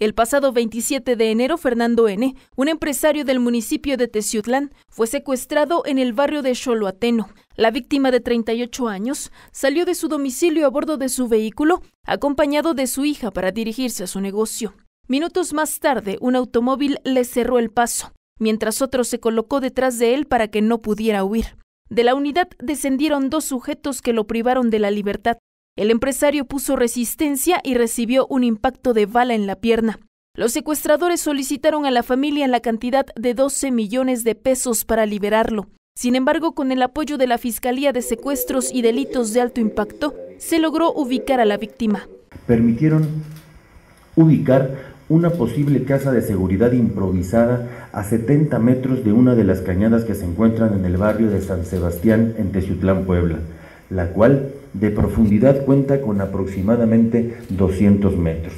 El pasado 27 de enero, Fernando N., un empresario del municipio de Teciutlán, fue secuestrado en el barrio de Ateno. La víctima de 38 años salió de su domicilio a bordo de su vehículo, acompañado de su hija para dirigirse a su negocio. Minutos más tarde, un automóvil le cerró el paso, mientras otro se colocó detrás de él para que no pudiera huir. De la unidad descendieron dos sujetos que lo privaron de la libertad. El empresario puso resistencia y recibió un impacto de bala en la pierna. Los secuestradores solicitaron a la familia la cantidad de 12 millones de pesos para liberarlo. Sin embargo, con el apoyo de la Fiscalía de Secuestros y Delitos de Alto Impacto, se logró ubicar a la víctima. Permitieron ubicar una posible casa de seguridad improvisada a 70 metros de una de las cañadas que se encuentran en el barrio de San Sebastián, en Teciutlán, Puebla la cual de profundidad cuenta con aproximadamente 200 metros.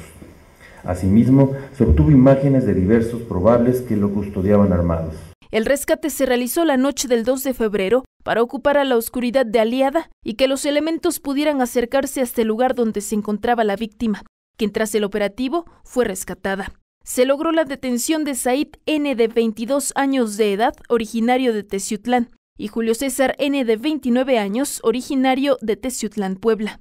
Asimismo, se obtuvo imágenes de diversos probables que lo custodiaban armados. El rescate se realizó la noche del 2 de febrero para ocupar a la oscuridad de Aliada y que los elementos pudieran acercarse hasta el lugar donde se encontraba la víctima, quien tras el operativo fue rescatada. Se logró la detención de Said N de 22 años de edad, originario de Teciutlán, y Julio César N. de 29 años, originario de Teciutlán, Puebla.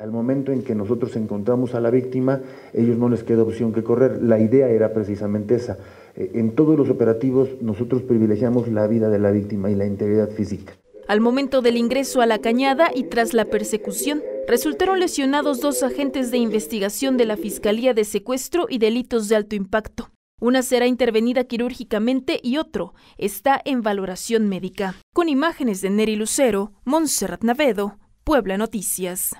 Al momento en que nosotros encontramos a la víctima, ellos no les queda opción que correr. La idea era precisamente esa. Eh, en todos los operativos nosotros privilegiamos la vida de la víctima y la integridad física. Al momento del ingreso a la cañada y tras la persecución, resultaron lesionados dos agentes de investigación de la Fiscalía de Secuestro y Delitos de Alto Impacto. Una será intervenida quirúrgicamente y otro está en valoración médica. Con imágenes de Neri Lucero, Montserrat Navedo, Puebla Noticias.